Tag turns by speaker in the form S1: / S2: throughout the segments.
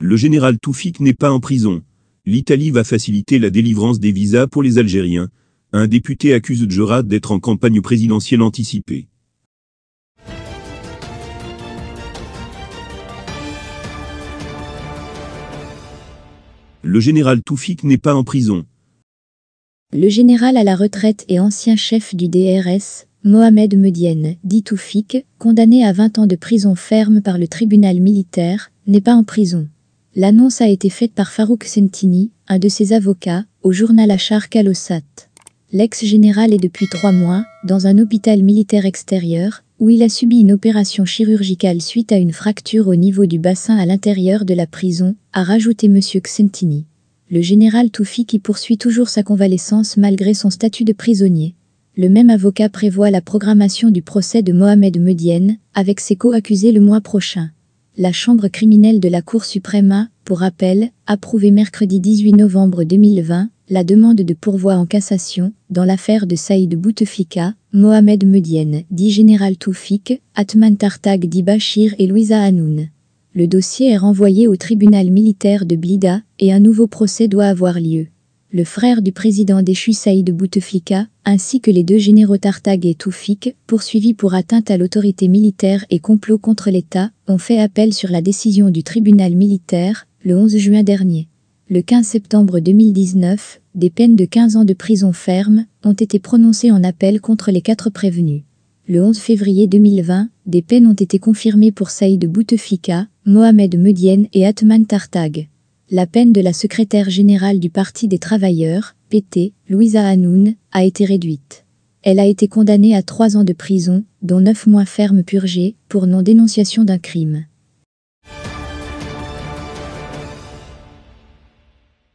S1: Le général Toufik n'est pas en prison. L'Italie va faciliter la délivrance des visas pour les Algériens. Un député accuse Djora d'être en campagne présidentielle anticipée. Le général Toufik n'est pas en prison. Le général à la retraite et ancien chef du DRS, Mohamed Medienne, dit Toufik, condamné à 20 ans de prison ferme par le tribunal militaire, n'est pas en prison. L'annonce a été faite par Farouk Sentini, un de ses avocats, au journal Achar Kalosat. L'ex-général est depuis trois mois dans un hôpital militaire extérieur, où il a subi une opération chirurgicale suite à une fracture au niveau du bassin à l'intérieur de la prison, a rajouté M. Xentini. Le général Toufi qui poursuit toujours sa convalescence malgré son statut de prisonnier. Le même avocat prévoit la programmation du procès de Mohamed Medienne, avec ses co-accusés le mois prochain. La chambre criminelle de la Cour suprême a, pour rappel, approuvé mercredi 18 novembre 2020, la demande de pourvoi en cassation, dans l'affaire de Saïd Bouteflika, Mohamed Medienne, dit Général Toufik, Atman Tartag dit Bachir et Louisa Hanoun. Le dossier est renvoyé au tribunal militaire de Blida et un nouveau procès doit avoir lieu. Le frère du président déchu Saïd Bouteflika, ainsi que les deux généraux Tartag et Toufik, poursuivis pour atteinte à l'autorité militaire et complot contre l'État, ont fait appel sur la décision du tribunal militaire le 11 juin dernier. Le 15 septembre 2019, des peines de 15 ans de prison ferme ont été prononcées en appel contre les quatre prévenus. Le 11 février 2020, des peines ont été confirmées pour Saïd Boutefika, Mohamed Medienne et Atman Tartag. La peine de la secrétaire générale du Parti des travailleurs, PT, Louisa Hanoun, a été réduite. Elle a été condamnée à trois ans de prison, dont neuf mois ferme purgés, pour non-dénonciation d'un crime.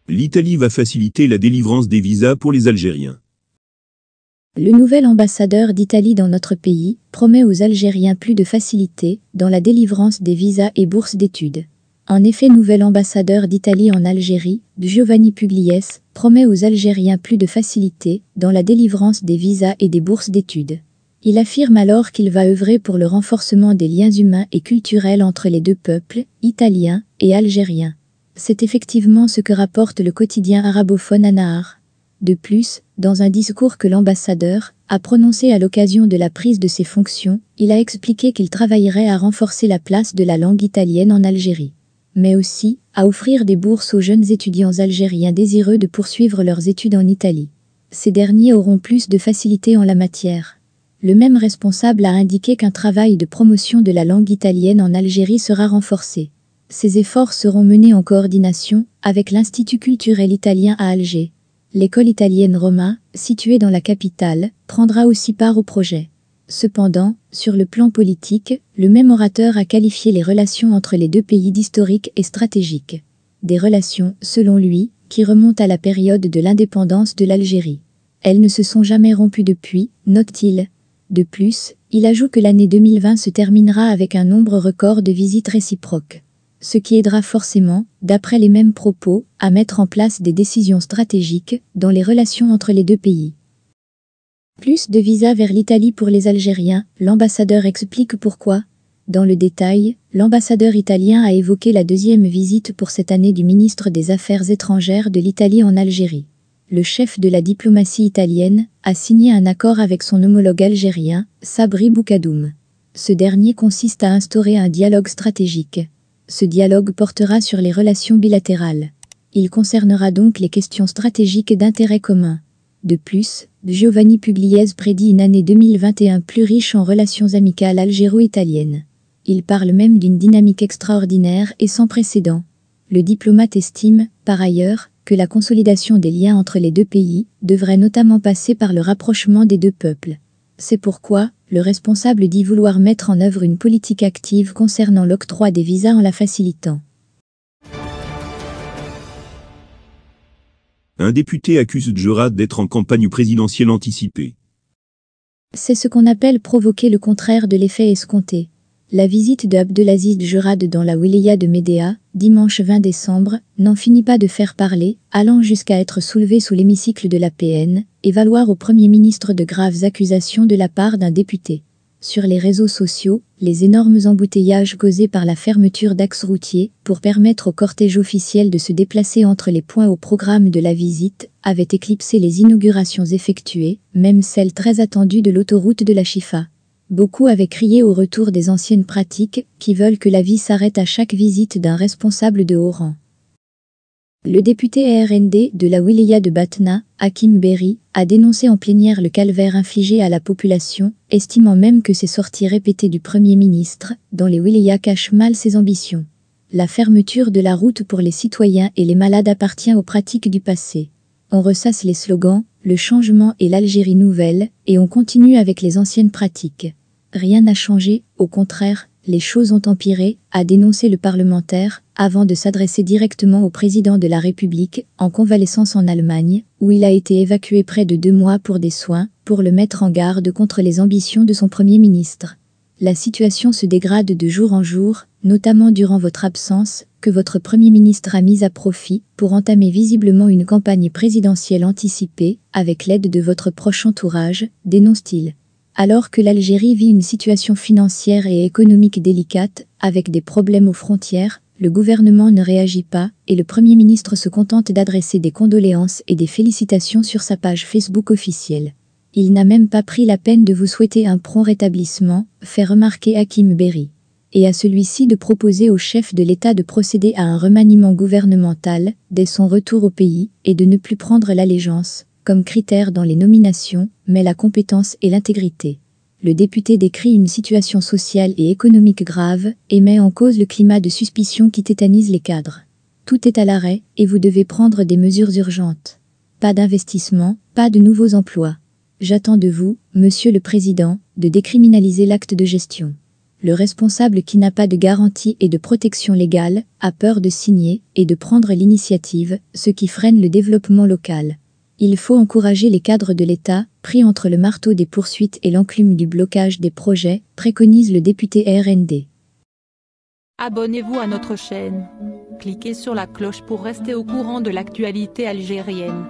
S1: l'Italie va faciliter la délivrance des visas pour les Algériens. Le nouvel ambassadeur d'Italie dans notre pays promet aux Algériens plus de facilité dans la délivrance des visas et bourses d'études. En effet, nouvel ambassadeur d'Italie en Algérie, Giovanni Pugliese, promet aux Algériens plus de facilité dans la délivrance des visas et des bourses d'études. Il affirme alors qu'il va œuvrer pour le renforcement des liens humains et culturels entre les deux peuples, italiens et algériens. C'est effectivement ce que rapporte le quotidien arabophone Anahar. De plus, dans un discours que l'ambassadeur a prononcé à l'occasion de la prise de ses fonctions, il a expliqué qu'il travaillerait à renforcer la place de la langue italienne en Algérie, mais aussi à offrir des bourses aux jeunes étudiants algériens désireux de poursuivre leurs études en Italie. Ces derniers auront plus de facilité en la matière. Le même responsable a indiqué qu'un travail de promotion de la langue italienne en Algérie sera renforcé. Ces efforts seront menés en coordination avec l'Institut culturel italien à Alger. L'école italienne Roma, située dans la capitale, prendra aussi part au projet. Cependant, sur le plan politique, le même orateur a qualifié les relations entre les deux pays d'historiques et stratégiques. Des relations, selon lui, qui remontent à la période de l'indépendance de l'Algérie. Elles ne se sont jamais rompues depuis, note-t-il. De plus, il ajoute que l'année 2020 se terminera avec un nombre record de visites réciproques ce qui aidera forcément, d'après les mêmes propos, à mettre en place des décisions stratégiques dans les relations entre les deux pays. Plus de visas vers l'Italie pour les Algériens, l'ambassadeur explique pourquoi. Dans le détail, l'ambassadeur italien a évoqué la deuxième visite pour cette année du ministre des Affaires étrangères de l'Italie en Algérie. Le chef de la diplomatie italienne a signé un accord avec son homologue algérien, Sabri Boukadoum. Ce dernier consiste à instaurer un dialogue stratégique ce dialogue portera sur les relations bilatérales. Il concernera donc les questions stratégiques et d'intérêt commun. De plus, Giovanni Pugliese prédit une année 2021 plus riche en relations amicales algéro-italiennes. Il parle même d'une dynamique extraordinaire et sans précédent. Le diplomate estime, par ailleurs, que la consolidation des liens entre les deux pays devrait notamment passer par le rapprochement des deux peuples. C'est pourquoi, le responsable dit vouloir mettre en œuvre une politique active concernant l'octroi des visas en la facilitant. Un député accuse djurad d'être en campagne présidentielle anticipée. C'est ce qu'on appelle provoquer le contraire de l'effet escompté. La visite de Abdelaziz Jurad dans la wilaya de Médéa, dimanche 20 décembre, n'en finit pas de faire parler, allant jusqu'à être soulevée sous l'hémicycle de la PN, et valoir au Premier ministre de graves accusations de la part d'un député. Sur les réseaux sociaux, les énormes embouteillages causés par la fermeture d'axes routiers pour permettre au cortège officiel de se déplacer entre les points au programme de la visite avaient éclipsé les inaugurations effectuées, même celles très attendues de l'autoroute de la Chifa. Beaucoup avaient crié au retour des anciennes pratiques qui veulent que la vie s'arrête à chaque visite d'un responsable de haut rang. Le député RND de la Wilaya de Batna, Hakim Berry, a dénoncé en plénière le calvaire infligé à la population, estimant même que ces sorties répétées du Premier ministre dont les Wilayas cachent mal ses ambitions. La fermeture de la route pour les citoyens et les malades appartient aux pratiques du passé. On ressasse les slogans, le changement et l'Algérie nouvelle, et on continue avec les anciennes pratiques. Rien n'a changé, au contraire, les choses ont empiré, a dénoncé le parlementaire, avant de s'adresser directement au président de la République, en convalescence en Allemagne, où il a été évacué près de deux mois pour des soins, pour le mettre en garde contre les ambitions de son Premier ministre. La situation se dégrade de jour en jour, notamment durant votre absence, que votre Premier ministre a mise à profit pour entamer visiblement une campagne présidentielle anticipée, avec l'aide de votre proche entourage, dénonce-t-il. Alors que l'Algérie vit une situation financière et économique délicate, avec des problèmes aux frontières, le gouvernement ne réagit pas et le Premier ministre se contente d'adresser des condoléances et des félicitations sur sa page Facebook officielle. Il n'a même pas pris la peine de vous souhaiter un prompt rétablissement, fait remarquer Hakim Berry. Et à celui-ci de proposer au chef de l'État de procéder à un remaniement gouvernemental dès son retour au pays et de ne plus prendre l'allégeance comme critère dans les nominations, mais la compétence et l'intégrité. Le député décrit une situation sociale et économique grave et met en cause le climat de suspicion qui tétanise les cadres. Tout est à l'arrêt et vous devez prendre des mesures urgentes. Pas d'investissement, pas de nouveaux emplois. J'attends de vous, Monsieur le Président, de décriminaliser l'acte de gestion. Le responsable qui n'a pas de garantie et de protection légale a peur de signer et de prendre l'initiative, ce qui freine le développement local. Il faut encourager les cadres de l'État, pris entre le marteau des poursuites et l'enclume du blocage des projets, préconise le député RND. Abonnez-vous à notre chaîne. Cliquez sur la cloche pour rester au courant de l'actualité algérienne.